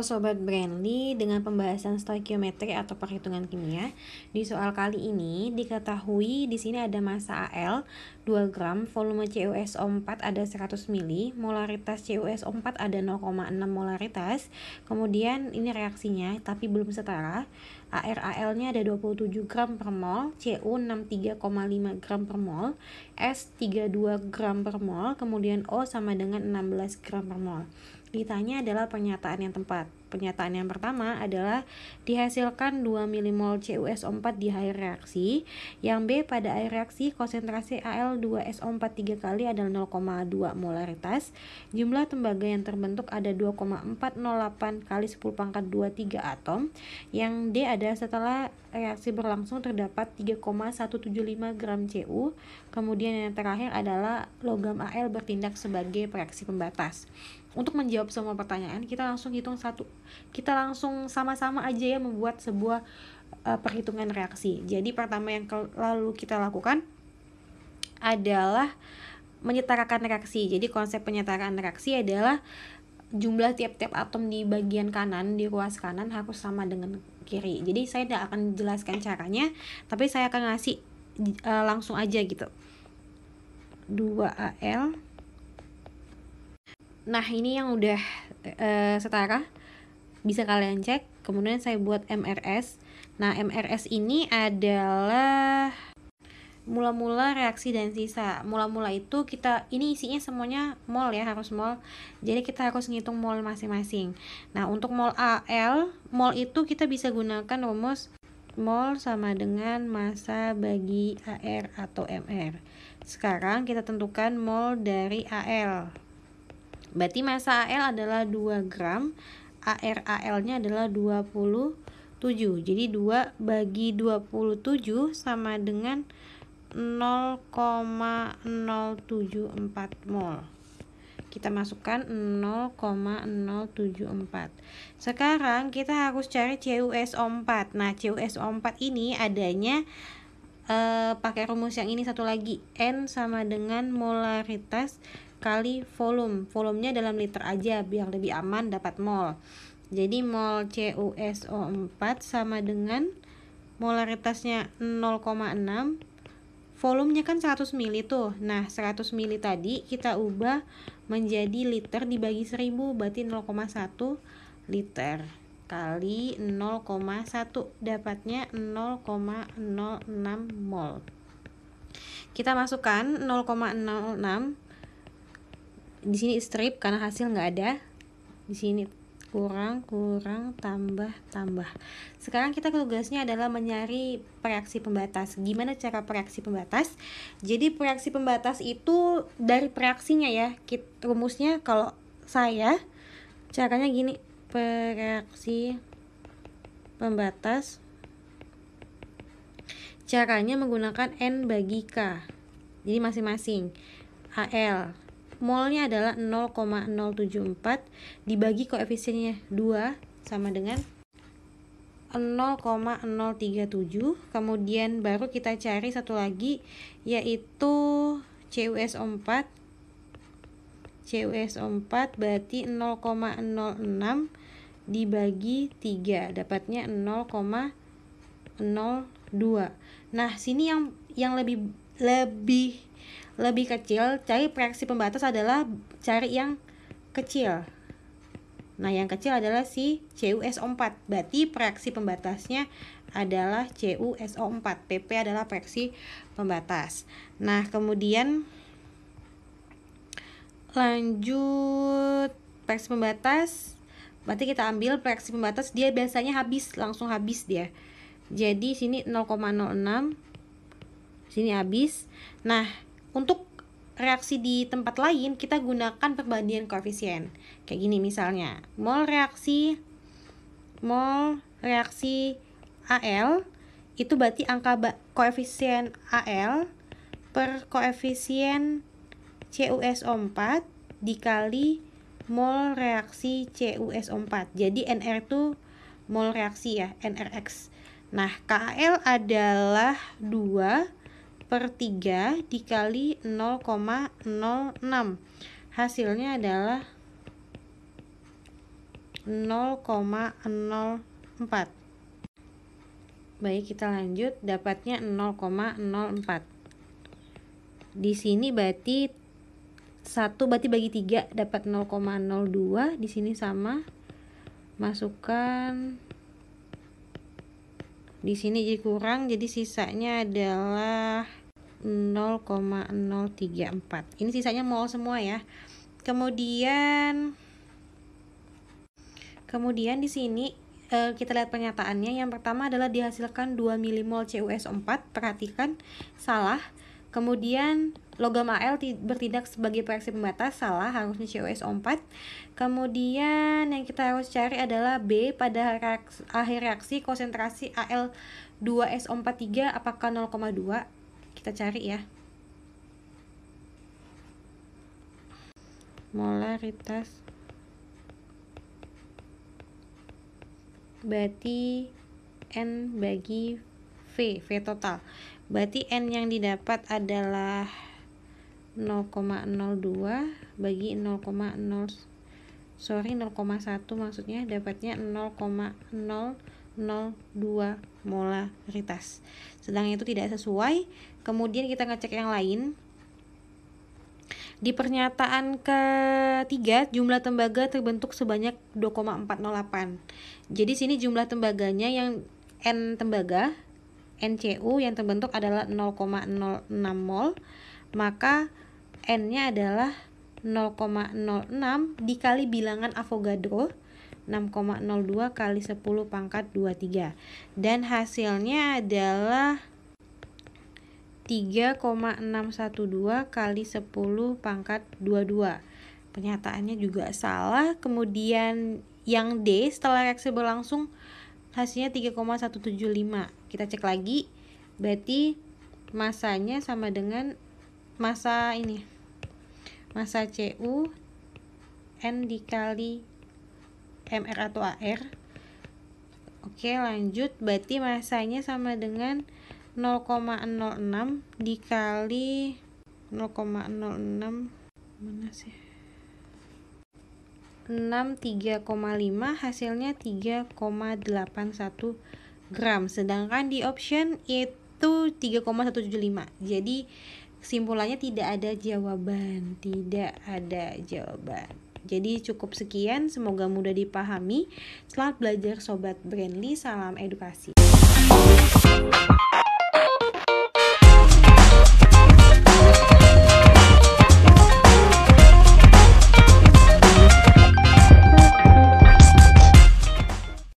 Sobat Brandly, dengan pembahasan stoikiometri atau perhitungan kimia. Di soal kali ini, diketahui di sini ada massa AL 2 gram, volume CuSO4 ada 100 mili molaritas CuSO4 ada 0,6 molaritas, kemudian ini reaksinya, tapi belum setara. ARAL-nya ada 27 gram per mol, Cu 63,5 gram per mol, S 32 gram per mol, kemudian O sama dengan 16 gram per mol. Ditanya adalah pernyataan yang tepat. Pernyataan yang pertama adalah dihasilkan 2 milimol CuSO4 di air reaksi, yang B pada air reaksi konsentrasi Al2SO4 3 kali adalah 0,2 molaritas. Jumlah tembaga yang terbentuk ada 2,408 kali 10 pangkat 23 atom, yang D ada setelah reaksi berlangsung terdapat 3,175 gram Cu. Kemudian yang terakhir adalah logam Al bertindak sebagai reaksi pembatas. Untuk menjawab semua pertanyaan, kita langsung hitung satu kita langsung sama-sama aja ya membuat sebuah uh, perhitungan reaksi. Jadi pertama yang lalu kita lakukan adalah menyetarakan reaksi. Jadi konsep penyetaraan reaksi adalah jumlah tiap-tiap atom di bagian kanan di ruas kanan harus sama dengan kiri. Jadi saya tidak akan jelaskan caranya, tapi saya akan ngasih uh, langsung aja gitu. 2AL. Nah, ini yang udah uh, setara bisa kalian cek. Kemudian saya buat MRS. Nah, MRS ini adalah mula-mula reaksi dan sisa. Mula-mula itu kita ini isinya semuanya mol ya, harus mol. Jadi kita harus ngitung mol masing-masing. Nah, untuk mol AL, mol itu kita bisa gunakan rumus mol sama dengan massa bagi AR atau MR. Sekarang kita tentukan mol dari AL. Berarti massa AL adalah 2 gram ARAL-nya adalah 27. Jadi 2 bagi 27 sama dengan 0,074 mol. Kita masukkan 0,074. Sekarang kita harus cari CuSO4. Nah, CuSO4 ini adanya e, pakai rumus yang ini satu lagi, N sama dengan molaritas kali volume. Volumenya dalam liter aja biar lebih aman dapat mol. Jadi mol CuSO4 sama dengan molaritasnya 0,6 volumenya kan 100 ml tuh. Nah, 100 ml tadi kita ubah menjadi liter dibagi 1000 berarti 0,1 liter kali 0,1 dapatnya 0,06 mol. Kita masukkan 0,06 di sini strip karena hasil nggak ada di sini kurang kurang tambah tambah sekarang kita tugasnya adalah mencari pereaksi pembatas gimana cara pereaksi pembatas jadi pereaksi pembatas itu dari pereaksinya ya kita, rumusnya kalau saya caranya gini pereaksi pembatas caranya menggunakan N bagi K jadi masing-masing AL molnya adalah 0,074 dibagi koefisiennya 2 sama dengan 0,037 kemudian baru kita cari satu lagi yaitu CUS4 CUS4 berarti 0,06 dibagi 3 dapatnya 0,02 nah sini yang yang lebih lebih lebih kecil, cari praksi pembatas adalah cari yang kecil. Nah, yang kecil adalah si CuSO4. Berarti praksi pembatasnya adalah CuSO4. PP adalah praksi pembatas. Nah, kemudian lanjut praksi pembatas. Berarti kita ambil praksi pembatas dia biasanya habis, langsung habis dia. Jadi sini 0,06 sini habis. Nah, untuk reaksi di tempat lain, kita gunakan perbandingan koefisien. Kayak gini misalnya, mol reaksi mol reaksi AL itu berarti angka koefisien AL per koefisien CuSO4 dikali mol reaksi CuSO4. Jadi NR itu mol reaksi ya, NRX. Nah, KAL adalah 2 per 3 dikali 0,06 hasilnya adalah 0,04 baik kita lanjut dapatnya 0,04 di sini berarti 1 berarti bagi 3 dapat 0,02 di sini sama masukkan di sini jadi kurang jadi sisanya adalah 0,034 ini sisanya mol semua ya kemudian kemudian di sini eh, kita lihat pernyataannya yang pertama adalah dihasilkan 2 milimol CuS4 perhatikan salah kemudian logam Al bertindak sebagai proyeksi pembatas salah harusnya CuS4 kemudian yang kita harus cari adalah B pada reaksi, akhir reaksi konsentrasi Al2S43 apakah 0,2 kita cari ya molaritas berarti n bagi v v total berarti n yang didapat adalah 0,02 bagi 0,0 sorry 0,1 maksudnya dapatnya 0,0 molaritas sedangkan itu tidak sesuai kemudian kita ngecek yang lain di pernyataan ketiga jumlah tembaga terbentuk sebanyak 2,408 jadi sini jumlah tembaganya yang N tembaga NCU yang terbentuk adalah 0,06 mol maka N-nya adalah 0,06 dikali bilangan Avogadro 6,02 kali 10 pangkat 23 dan hasilnya adalah 3,612 kali 10 pangkat 22 pernyataannya juga salah kemudian yang D setelah reaksi berlangsung hasilnya 3,175 kita cek lagi berarti masanya sama dengan masa ini masa CU N dikali MR atau AR Oke lanjut berarti masanya sama dengan 0,06 dikali 0,06 mana sih 63,5 hasilnya 3,81 gram sedangkan di option itu 3,175 jadi simpulannya tidak ada jawaban tidak ada jawaban jadi cukup sekian, semoga mudah dipahami. Selamat belajar Sobat Brandly, salam edukasi.